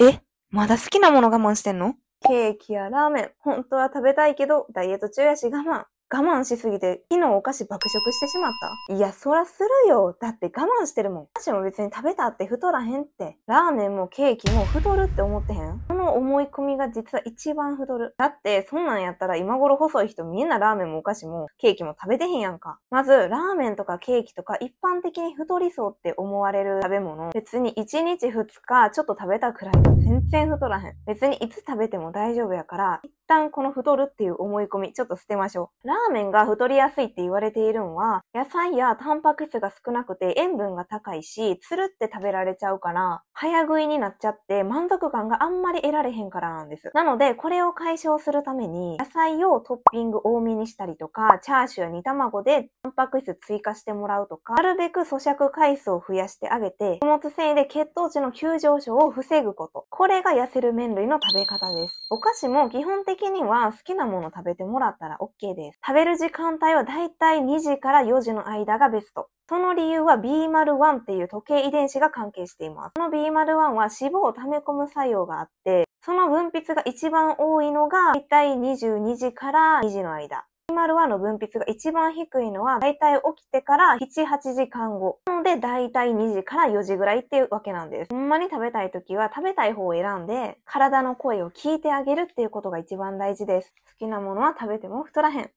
えまだ好きなもの我慢してんのケーキやラーメン、本当は食べたいけど、ダイエット中やし我慢。我慢しすぎて、昨日お菓子爆食してしまった。いや、そらするよ。だって我慢してるもん。お菓子も別に食べたって太らへんって。ラーメンもケーキも太るって思ってへんこの思い込みが実は一番太る。だって、そんなんやったら今頃細い人みんなラーメンもお菓子もケーキも食べてへんやんか。まず、ラーメンとかケーキとか一般的に太りそうって思われる食べ物。別に1日2日ちょっと食べたくらいが全然太らへん。別にいつ食べても大丈夫やから、一旦この太るっていう思い込み、ちょっと捨てましょう。ラーメンが太りやすいって言われているのは、野菜やタンパク質が少なくて塩分が高いし、つるって食べられちゃうから、早食いになっちゃって満足感があんまり得られへんからなんです。なので、これを解消するために、野菜をトッピング多めにしたりとか、チャーシューや煮卵でタンパク質追加してもらうとか、なるべく咀嚼回数を増やしてあげて、食物繊維で血糖値の急上昇を防ぐこと。これが痩せる麺類の食べ方です。お菓子も基本的的には好きなもの食べてもらったら OK です。食べる時間帯はだいたい2時から4時の間がベスト。その理由は B01 っていう時計遺伝子が関係しています。この B01 は脂肪を溜め込む作用があって、その分泌が一番多いのが、だいたい22時から2時の間。丸0 1の分泌が一番低いのは、だいたい起きてから7、8時間後。なので、だいたい2時から4時ぐらいっていうわけなんです。ほんまに食べたい時は食べたい方を選んで、体の声を聞いてあげるっていうことが一番大事です。好きなものは食べても太らへん。